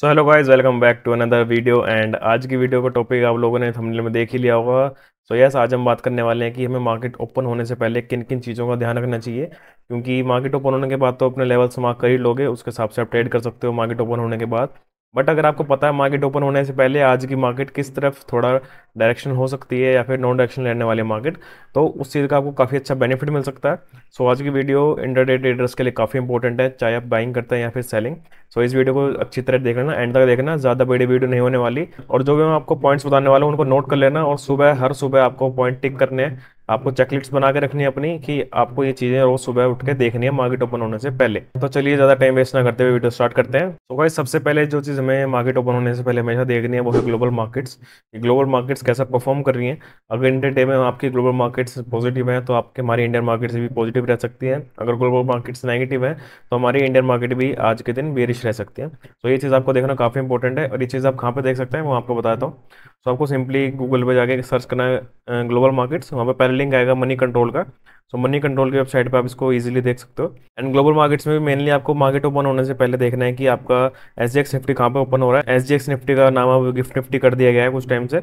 so hello guys welcome back to another video and आज की video का topic आप लोगों ने थंबनेल में देख ही लिया होगा सो यस आज हम बात करने वाले हैं कि हमें मार्केट ओपन होने से पहले किन किन चीज़ों का ध्यान रखना चाहिए क्योंकि मार्केट ओपन होने के बाद तो अपने लेवल से मार्क कर ही लोगे उसके हिसाब से आप ट्रेड कर सकते हो मार्केट ओपन होने के बाद बट अगर आपको पता है मार्केट ओपन होने से पहले आज की मार्केट किस तरफ थोड़ा डायरेक्शन हो सकती है या फिर नॉन डायरेक्शन लेने वाली मार्केट तो उस चीज़ का आपको काफ़ी अच्छा बेनिफिट मिल सकता है सो so, आज की वीडियो इंटरडे ट्रेडर्स के लिए काफ़ी इंपॉर्टेंट है चाहे आप बाइंग करते हैं या फिर सेलिंग सो so, इस वीडियो को अच्छी तरह देख लेना एंड तक देखना ज़्यादा बड़ी वीडियो नहीं होने वाली और जो भी मैं आपको पॉइंट्स बताने वाला हूँ उनको नोट कर लेना और सुबह हर सुबह आपको पॉइंट टिक करने हैं आपको चेकलिस्ट बना के रखनी है अपनी कि आपको ये चीज़ें रोज़ सुबह उठ के देखनी है मार्केट ओपन होने से पहले तो चलिए ज़्यादा टाइम वेस्ट ना करते हुए वीडियो स्टार्ट करते हैं तो भाई सबसे पहले जो चीज़ हमें मार्केट ओपन होने से पहले हमेशा देखनी है वो है ग्लोबल मार्केट्स ये ग्लोबल मार्केट्स कैसा परफॉर्म कर रही है अगर इंडियन डे में आपकी ग्लोबल मार्केट्स पॉजिटिव है तो आपके हमारी इंडियन मार्केट भी पॉजिटिव रह सकती है अगर ग्लोबल मार्केट्स नेगेटिव है तो हमारी इंडियन मार्केट भी आज के दिन बेरिश रह सकती है तो ये चीज़ आपको देखना काफ़ी इंपॉर्टेंट है और ये चीज़ आप कहाँ पे देख सकते हैं वो आपको बताता हूँ सो आपको सिंपली गूगल पे जाके सर्च करना है ग्लोबल मार्केट्स वहाँ पे पहले लिंक आएगा मनी कंट्रोल का सो मनी कंट्रोल की वेबसाइट पर आप इसको ईजिली देख सकते हो एंड ग्लोबल मार्केट्स में भी मेनली आपको मार्केट ओपन होने से पहले देखना है कि आपका एस जी एक्स निफ्टी कहाँ पर ओपन हो रहा है एस जी एक्स निफ्टी का नाम अब गिफ्ट निफ्टी कर दिया गया है कुछ टाइम से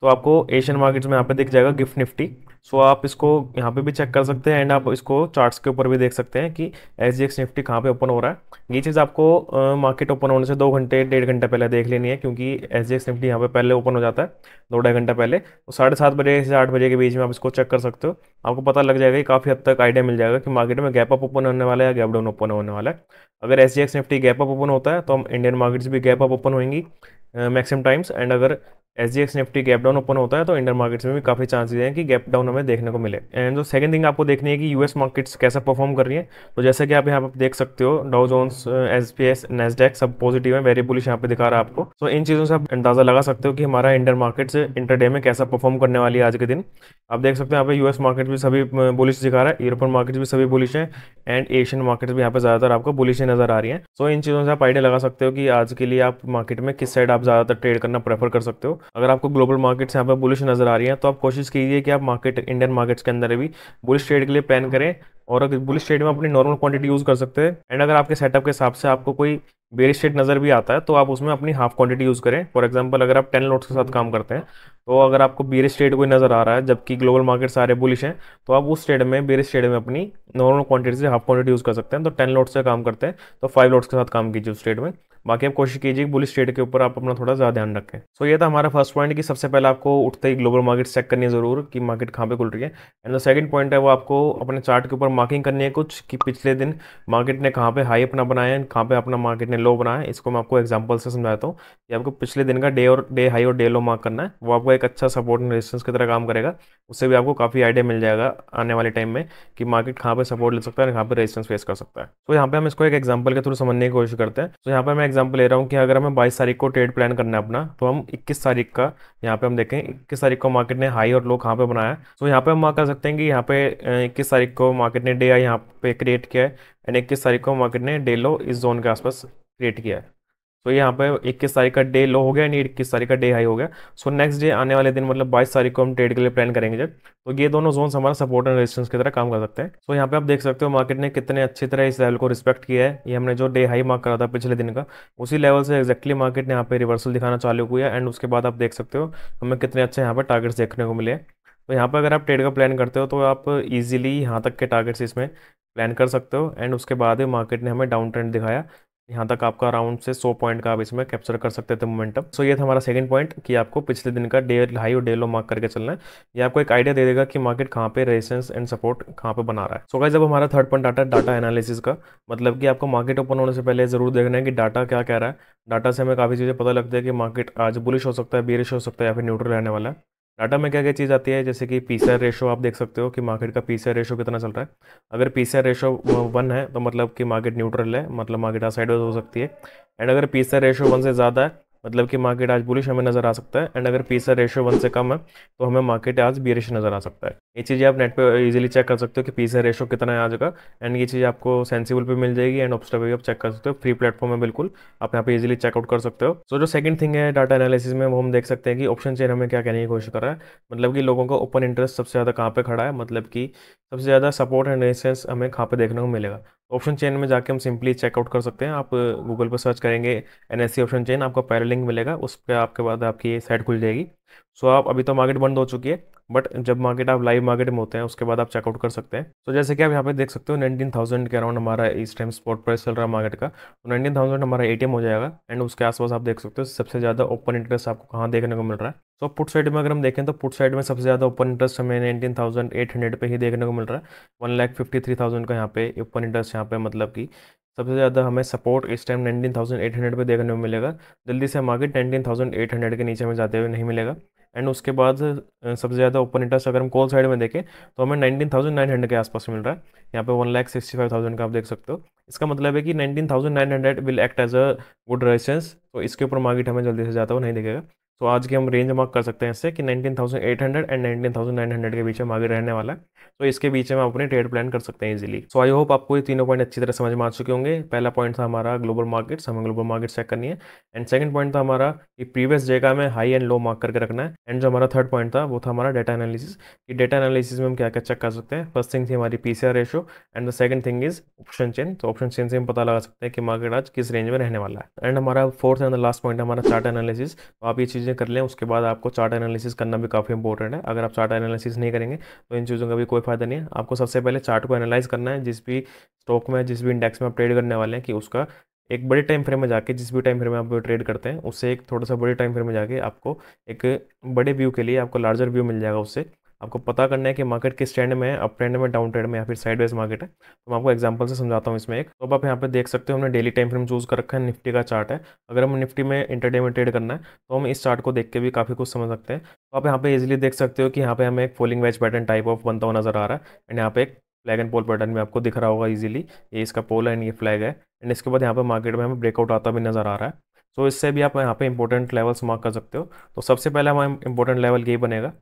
तो आपको एशियन मार्केट्स में यहाँ पे दिख जाएगा गिफ्ट निफ्टी सो आप इसको यहाँ पे भी चेक कर सकते हैं एंड आप इसको चार्ट्स के ऊपर भी देख सकते हैं कि एस जी एक्स निफ्टी कहाँ पर ओपन हो रहा है ये चीज़ आपको मार्केट ओपन होने से दो घंटे डेढ़ घंटे पहले देख लेनी है क्योंकि एस जी एक्स निफ्टी यहाँ पे पहले ओपन हो जाता है दो ढाई घंटा पहले तो साढ़े सात बजे से आठ बजे के बीच में आप इसको चेक कर सकते हो आपको पता लग जाएगा काफ़ी हद तक आइडिया मिल जाएगा कि मार्केट में गैप अप ओपन होने वाला है या गैप डाउन ओपन होने वाला है अगर S G X Nifty gap up open होता है तो हम इंडियन मार्केट्स भी गैप अप ओपन होंगी मैक्सिमम टाइम्स एंड अगर S G X Nifty gap down open होता है तो इंडियन मार्केट्स में भी काफ़ी चांसेस हैं कि गैप डाउन हमें देखने को मिले एंड जो सेकंड थिंग आपको देखनी है कि यूएस मार्केट्स कैसा परफॉर्म कर रही है तो जैसे कि आप यहाँ पर देख सकते हो Dow Jones S P S Nasdaq सब पॉजिटिव है वेरी बुलिश यहाँ पे दिखा रहा है आपको तो इन चीज़ों से आप अंदाज़ा लगा सकते हो कि हमारा इंडियन मार्केट्स इंटरडे में कैसा परफॉर्म करने वाली है आज के दिन आप देख सकते हो यहाँ पे यूएस मार्केट भी सभी बुलिश दिखा रहा है यूरोपियन मार्केट्स भी सभी बुलिश है एंड एशियन मार्केट्स भी यहाँ पे ज़्यादातर आपको बुलिश नज़र आ रही है सो इन चीज़ों से आप आइडिया लगा सकते हो कि आज के लिए आप मार्केट में किस साइड आप आप ज़्यादातर ट्रेड करना प्रेफर कर सकते हो अगर आपको ग्लोबल मार्केट्स यहाँ पर बुलिश नज़र आ रही हैं तो आप कोशिश कीजिए कि आप मार्केट इंडियन मार्केट्स के अंदर भी बुलिश ट्रेड के लिए प्लान करें और बुलिश ट्रेड में अपनी नॉर्मल क्वांटिटी यूज़ कर सकते हैं एंड अगर आपके सेटअप के हिसाब से आपको कोई बेरी स्टेट नज़र भी आता है तो आप उसमें अपनी हाफ क्वांटिटी यूज़ करें फॉर एग्जांपल अगर आप टेन लोट्स के साथ काम करते हैं तो अगर आपको बेरी स्टेट कोई नज़र आ रहा है जबकि ग्लोबल मार्केट सारे बुलिश हैं तो आप उस स्टेट में बेरी स्टेट में अपनी नॉर्मल क्वांटिटी से हाफ क्वांटिटी यूज़ कर सकते हैं तो टेन लोट्स से काम करते हैं तो फाइव लोट्स के साथ काम कीजिए उस स्टेट में बाकी आप कोशिश कीजिए बुलिश स्टेट के ऊपर आप अपना थोड़ा ज़्यादा ध्यान रखें सो so, ये था हमारा फर्स्ट पॉइंट कि सबसे पहले आपको उठते ही ग्लोबल मार्केट चेक करनी है ज़रूर कि मार्केट कहाँ पे खुल रही है एंड द सेकंड पॉइंट है वो आपको अपने चार्ट के ऊपर मार्किंग करनी है कुछ कि पिछले दिन मार्केट ने कहाँ पे हाई अपना बनाया है कहाँ पर अपना मार्केट ने लो बनाया इसको मैं आपको एग्जाम्पल से समझाता हूँ कि आपको पिछले दिन का डे और डे हाई और डे लो मार्क करना है वो आपको एक अच्छा सपोर्ट एंड रेजिस्टेंस की तरह काम करेगा उससे भी आपको काफ़ी आइडिया मिल जाएगा आने वाले टाइम में कि मार्केट कहाँ पर सपोर्ट ले सकता है कहाँ पर रेजिस्टेंस फेस कर सकता है तो यहाँ पर हम इसको एक एग्जाम्पल के थ्रू समझने की कोशिश करते हैं तो यहाँ पर मैं एग्जाम्पल ले रहा हूँ कि अगर हमें बाईस तारीख को ट्रेड प्लान करना है अपना तो हम इक्कीस तारीख का यहाँ पे हम देखें इक्कीस तारीख को मार्केट ने हाई और लो कहाँ पे बनाया तो यहाँ पे हम मार्क कर सकते हैं कि यहाँ पे इक्कीस तारीख को मार्केट ने डे यहाँ पे क्रिएट किया है एंड इक्कीस तारीख को मार्केट ने डे लो इस जोन के आसपास क्रिएट किया है तो यहाँ पर इक्कीस तारीख का डे लो हो गया एंड इक्कीस तारीख का डे हाई हो गया सो नेक्स्ट डे आने वाले दिन मतलब बाईस तारीख को हम ट्रेड के लिए प्लान करेंगे जब तो ये दोनों जोन हमारा सपोर्ट एंड रेजिस्टेंस की तरह काम कर सकते हैं सो so, यहाँ पे आप देख सकते हो मार्केट ने कितने अच्छी तरह इस लेवल को रिस्पेक्ट किया है ये हमने जो डे हाई मार्क करा था पिछले दिन का उसी लेवल से एक्जैक्टली मार्केट ने यहाँ पे रिवर्सल दिखाना चालू किया एंड उसके बाद आप देख सकते हो हमें कितने अच्छे यहाँ पर टारगेट्स देखने को मिले तो यहाँ पर अगर आप ट्रेड का प्लान करते हो तो आप इजीली यहाँ तक के टारगेट्स इसमें प्लान कर सकते हो एंड उसके बाद ही मार्केट ने हमें डाउन ट्रेंड दिखाया यहाँ तक आपका अराउंड से 100 पॉइंट का आप इसमें कैप्चर कर सकते थे मोमेंटम सो so ये था हमारा सेकंड पॉइंट कि आपको पिछले दिन का डे हाई और डे लो मार्क करके चलना है ये आपको एक आइडिया दे देगा कि मार्केट कहाँ पे रेजिस्टेंस एंड सपोर्ट कहाँ पे बना रहा है सो so गाइस जब हमारा third point data data analysis का मतलब कि आपको मार्केट ओपन होने से पहले ज़रूर देखना है कि डाटा क्या कह रहा है डाटा से हमें काफ़ी चीज़ें पता लगती है कि मार्केट आज बुलिश हो सकता है बेरिश हो सकता है या फिर न्यूट्रल रहने वाला है डाटा में क्या क्या चीज़ आती है जैसे कि पी रेशो आप देख सकते हो कि मार्केट का पी सी रेशो कितना चल रहा है अगर पी सी रेशो वन है तो मतलब कि मार्केट न्यूट्रल है मतलब मार्केट साइड हो सकती है एंड अगर पी रेशो वन से ज़्यादा है मतलब कि मार्केट आज बुलिश हमें नज़र आ सकता है एंड अगर पी रेशो वन से कम है तो हमें मार्केट आज बी रेशो नज़र आ सकता है ये चीज़ें आप नेट पे इजीली चेक कर सकते हो कि पी रेशो कितना है आज का एंड ये चीज़ आपको सेंसिबल पे मिल जाएगी एंड ऑप्स्टा भी आप चेक कर सकते हो फ्री प्लेटफॉर्म है बिल्कुल आप यहाँ पे इजीली चेकआउट कर सकते हो सो so, जो सेकंड थिंग है डाटा एनालिसिस में वो हम देख सकते हैं कि ऑप्शन चेन हमें क्या कहने की कोशिश कर रहा है मतलब कि लोगों का ओपन इंटरेस्ट सबसे ज़्यादा कहाँ पर खड़ा है मतलब कि सबसे ज़्यादा सपोर्ट एंड रेसेंस हमें कहाँ पर देखने को मिलेगा ऑप्शन चेन में जाके हम सिंपली चेकआउट कर सकते हैं आप गूगल uh, पर सर्च करेंगे एन ऑप्शन चेन आपको लिंक मिलेगा उस पर आपके बाद आपकी ये साइट खुल जाएगी सो so, आप अभी तो मार्केट बंद हो चुकी है बट जब मार्केट आप लाइव मार्केट में होते हैं उसके बाद आप चेकआउट कर सकते हैं तो so, जैसे कि आप यहाँ पे देख सकते हो 19,000 के अराउंड हमारा इस टाइम स्पॉट प्राइस चल रहा है मार्केट का तो 19,000 हमारा एटीएम हो जाएगा एंड उसके आसपास आप देख सकते हो सबसे ज़्यादा ओपन इंटरेस्ट आपको कहाँ देखने को मिल रहा है सो so, पुट साइड में अगर हम देखें तो पुट साइड में सबसे ज़्यादा ओपन इंटरेस्ट हमें नाइनटीन थाउजेंड एट हंड्रेड पर ही देखने को मिल रहा है one lakh fifty three thousand का यहाँ पे ओपन इंटरेस्ट यहाँ पे मतलब की सबसे ज़्यादा हमें सपोर्ट इस time nineteen thousand eight hundred पर देखने को मिलेगा जल्दी से market nineteen thousand eight hundred के नीचे में जाते हुए नहीं मिलेगा एंड उसके बाद सबसे ज़्यादा ओपन इंटरेस्ट अगर हम कॉल साइड में देखें तो हमें नाइनटीन थाउजेंड नाइन हंड्रेड के आसपास मिल रहा है यहाँ पे one lakh sixty five thousand का आप देख सकते हो इसका मतलब है कि nineteen thousand nine hundred will act as a good resistance तो इसके ऊपर मार्केट हमें जल्दी से जाता हुआ नहीं देखेगा तो आज की हम रेंज मार्क कर सकते हैं इससे कि 19,800 एंड 19,900 के बीच में आगे रहने वाला है तो इसके बीच में अपने ट्रेड प्लान कर सकते हैं इजीली सो आई होप आपको ये तीनों पॉइंट अच्छी तरह समझ में आ चुके होंगे पहला पॉइंट था हमारा ग्लोबल मार्केट हमें ग्लोबल मार्केट चेक करनी है एंड सेकंड पॉइंट था हमारा कि प्रीवियस जगह में हाई एंड लो मार्क करके रखना है एंड जो हमारा थर्ड पॉइंट था वो था हमारा डेटा एनालिसिस कि डेटा एनालिसिस में हम क्या क्या चेक कर सकते हैं फर्स्ट थिंग थी हमारी P ratio and the second thing is option chain तो ऑप्शन चेन से हम पता लगा सकते हैं कि मार्केट आज किस रेंज में रहने वाला है एंड हमारा फोर्थ एंड लास्ट पॉइंट हमारा चार्ट एनालिसिस तो आप ये चीज़ चीज़ें कर लें उसके बाद आपको चार्ट एनालिसिस करना भी काफ़ी इंपॉर्टेंट है अगर आप चार्ट एनालिसिस नहीं करेंगे तो इन चीज़ों का भी कोई फ़ायदा नहीं है आपको सबसे पहले चार्ट को एनालाइज करना है जिस भी स्टॉक में जिस भी इंडेक्स में आप ट्रेड करने वाले हैं कि उसका एक बड़े टाइम फ्रेम में जाके जिस भी टाइम फ्रेम में आप ट्रेड करते हैं उससे एक थोड़ा सा बड़े टाइम फ्रेम में जाके आपको एक बड़े व्यू के लिए आपको लार्जर व्यू मिल जाएगा उससे आपको पता करना है कि मार्केट किस ट्रेंड में है अप ट्रेंड में डाउन ट्रेंड में या फिर वाइज मार्केट है तो मैं आपको एग्जांपल से समझाता हूँ इसमें एक तो अब आप यहाँ पे देख सकते हो हमने डेली टाइम फ्रेम चूज़ कर रखा है निफ्टी का चार्ट है अगर हम निफ्टी में इंटरडे में ट्रेड करना है तो हम इस चार्ट को देख के भी काफ़ी कुछ समझ सकते हैं तो आप यहाँ पे इजिली देख सकते हो कि यहाँ पे हमें एक falling wedge pattern type of बनता हुआ नज़र आ रहा है एंड यहाँ पे एक फ्लैग एंड पोल पैटर्न में आपको दिख रहा होगा इजिली ये इसका पोल है एंड ये फ्लैग है एंड इसके बाद यहाँ पे मार्केट में हमें ब्रेकआउट आता भी नज़र आ रहा है सो तो इससे भी आप यहाँ पे इंपॉर्टेंट लेवल्स मार्क कर सकते हो तो सबसे पहले हमारा इंपॉर्टेंट लेवल यही बनेगा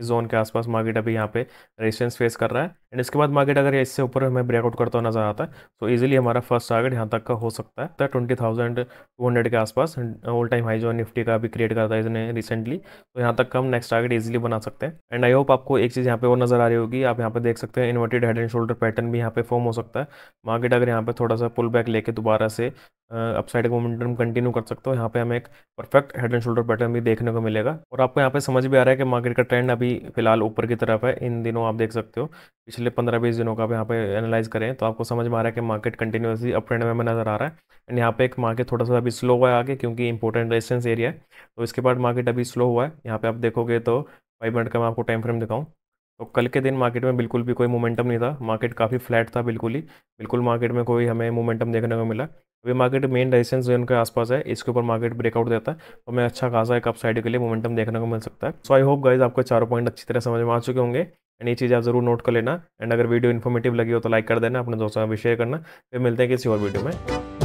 इस जोन के आसपास मार्केट अभी यहाँ पे रेजिस्टेंस फेस कर रहा है एंड इसके बाद मार्केट अगर इससे ऊपर हमें ब्रेकआउट करता हुआ नजर आता है तो इजीली हमारा फर्स्ट टारगेट यहाँ तक का हो सकता है तो ट्वेंटी थाउजेंड टू हंड्रेड के आसपास ऑल टाइम हाई जो निफ्टी का भी क्रिएट करता है इसने रिसेंटली तो यहाँ तक का हम नेक्स्ट टारगेट ईजिली बना सकते हैं एंड आई होप आपको एक चीज़ यहाँ पे और नजर आ रही होगी आप यहाँ पे देख सकते हैं inverted head and shoulder pattern भी यहाँ पे फॉर्म हो सकता है मार्केट अगर यहाँ पे थोड़ा सा पुल बैक लेके दोबारा से अपसाइड मोमेंटम कंटिन्यू कर सकते हो यहाँ पे हमें एक perfect head and shoulder pattern भी देखने को मिलेगा और आपको यहाँ पे समझ भी आ रहा है कि मार्केट का ट्रेंड अभी फिलहाल ऊपर की तरफ है इन दिनों आप देख सकते हो पिछले पंद्रह बीस दिनों का आप यहाँ पे एनालाइज करें तो आपको समझ में आ रहा है कि मार्केट कंटिन्यूसली अप ट्रेंड में नज़र आ रहा है एंड यहाँ पे एक मार्केट थोड़ा सा अभी स्लो हुआ है आगे क्योंकि इंपॉर्टेंट रेजिस्टेंस एरिया है तो इसके बाद मार्केट अभी स्लो हुआ है यहाँ पे आप देखोगे तो फाइव मिनट का मैं आपको टाइम फ्रेम दिखाऊँ तो कल के दिन मार्केट में बिल्कुल भी कोई मोमेंटम नहीं था मार्केट काफ़ी फ्लैट था बिल्कुल ही बिल्कुल मार्केट में कोई हमें मोमेंटम देखने को मिला तो ये मार्केट मेन रेजिस्टेंस जोन के आसपास है इसके ऊपर मार्केट ब्रेकआउट देता है तो मैं अच्छा खासा एक अपसाइड के लिए मोमेंटम देखने को मिल सकता है सो आई होप गाइज आपको चारों पॉइंट अच्छी तरह समझ में आ चुके होंगे एंड ये चीज़ आप जरूर नोट कर लेना एंड अगर वीडियो इन्फॉर्मेटिव लगी हो तो लाइक कर देना अपने दोस्तों में शेयर करना फिर मिलते हैं किसी और वीडियो में